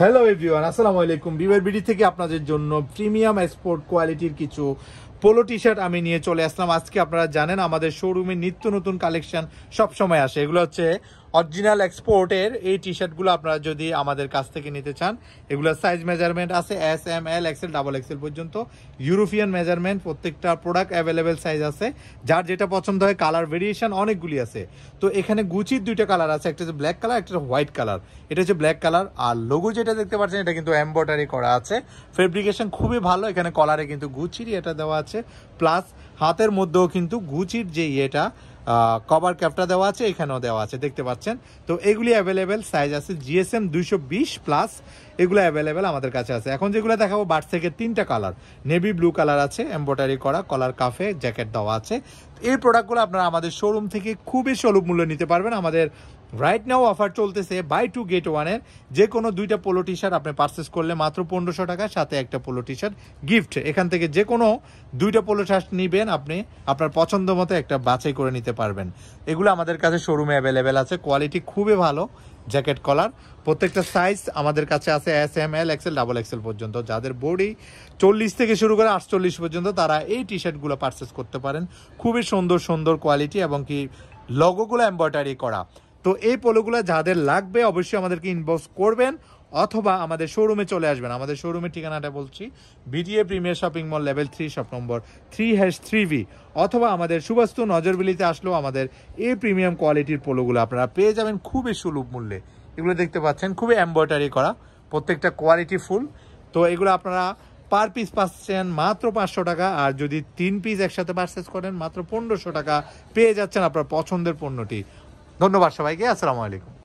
hello everyone আসসালামু আলাইকুম বিভার BD থেকে আপনাদের জন্য প্রিমিয়াম এক্সপোর্ট কোয়ালিটির কিছু পোলো টি শার্ট আমি নিয়ে চলে আসলাম আজকে আপনারা জানেন আমাদের শোরুমে নিত্য নতুন কালেকশন সবসময় আসে এগুলো হচ্ছে অরিজিনাল এক্সপোর্টের এই টি শার্টগুলো আপনারা যদি আমাদের কাছ থেকে নিতে চান এগুলোর সাইজ মেজারমেন্ট আছে S M L XL double XL পর্যন্ত ইউরোপিয়ান মেজারমেন্ট প্রত্যেকটা প্রোডাক্ট অ্যাভেলেবেল সাইজ আছে যার যেটা পছন্দ হয় কালার ভেরিয়েশন অনেকগুলি আছে তো এখানে গুচির দুইটা কালার আছে একটা হচ্ছে ব্ল্যাক কালার একটা হোয়াইট কালার এটা হচ্ছে ব্ল্যাক কালার আর লোগো যেটা দেখতে পাচ্ছেন এটা কিন্তু এম্ব্রয়ডারি করা আছে ফেব্রিকেশন খুবই ভালো এখানে কলারে কিন্তু গুচিরই এটা দেওয়া আছে প্লাস হাতের মধ্যেও কিন্তু গুচির যে ইয়েটা কভার ক্যাপটা দেওয়া আছে এখানেও দেওয়া আছে দেখতে পাচ্ছেন তো এগুলি অ্যাভেলেবেল সাইজ আছে জিএসএম দুইশো প্লাস এগুলো অ্যাভেলেবেল আমাদের কাছে আছে এখন যেগুলো দেখাবো থেকে তিনটা কালার নেভি ব্লু কালার আছে এম্ব্রয়ডারি করা কলার কাফে জ্যাকেট দেওয়া আছে এই প্রোডাক্টগুলো আপনারা আমাদের শোরুম থেকে খুবই স্বল্প মূল্য নিতে পারবেন আমাদের রাইট নাও অফার চলতেছে বাই টু গেট ওয়ানের যে কোনো দুইটা পোলো টি শার্ট আপনি পারচেস করলে মাত্র পনেরোশো টাকা সাথে একটা পোলো টি শার্ট গিফট এখান থেকে যে কোনো দুইটা পোলো শার্ট নেবেন আপনি আপনার পছন্দ মতো একটা বাছাই করে নিতে পারবেন এগুলো আমাদের কাছে শোরুমে অ্যাভেলেবেল আছে কোয়ালিটি খুবই ভালো জ্যাকেট কলার প্রত্যেকটা সাইজ আমাদের কাছে আছে S M L XL double XL পর্যন্ত যাদের বডি চল্লিশ থেকে শুরু করে আটচল্লিশ পর্যন্ত তারা এই টি শার্টগুলো পারচেস করতে পারেন খুবই সুন্দর সুন্দর কোয়ালিটি এবং কি লগোগুলো এম্ব্রয়ডারি করা তো এই পোলোগুলো যাদের লাগবে অবশ্যই আমাদেরকে ইনবক্স করবেন অথবা আমাদের শোরুমে চলে আসবেন আমাদের শোরুমের ঠিকানাটা বলছি BDA premier shopping mall level three shop number three hash three V অথবা আমাদের সুবাস্তু নজরবিলিতে আসলেও আমাদের এই প্রিমিয়াম কোয়ালিটির পোলোগুলো আপনারা পেয়ে যাবেন খুবই সুলভ মূল্যে এগুলো দেখতে পাচ্ছেন খুবই এম্ব্রয়ডারি করা প্রত্যেকটা কোয়ালিটি ফুল তো এগুলো আপনারা পার পিস পাচ্ছেন মাত্র পাঁচশো টাকা আর যদি তিন পিস একসাথে পারচেস করেন মাত্র পনেরোশো টাকা পেয়ে যাচ্ছেন আপনার পছন্দের পণ্যটি ধন্যবাদ সবাইকে আসসালামু আলাইকুম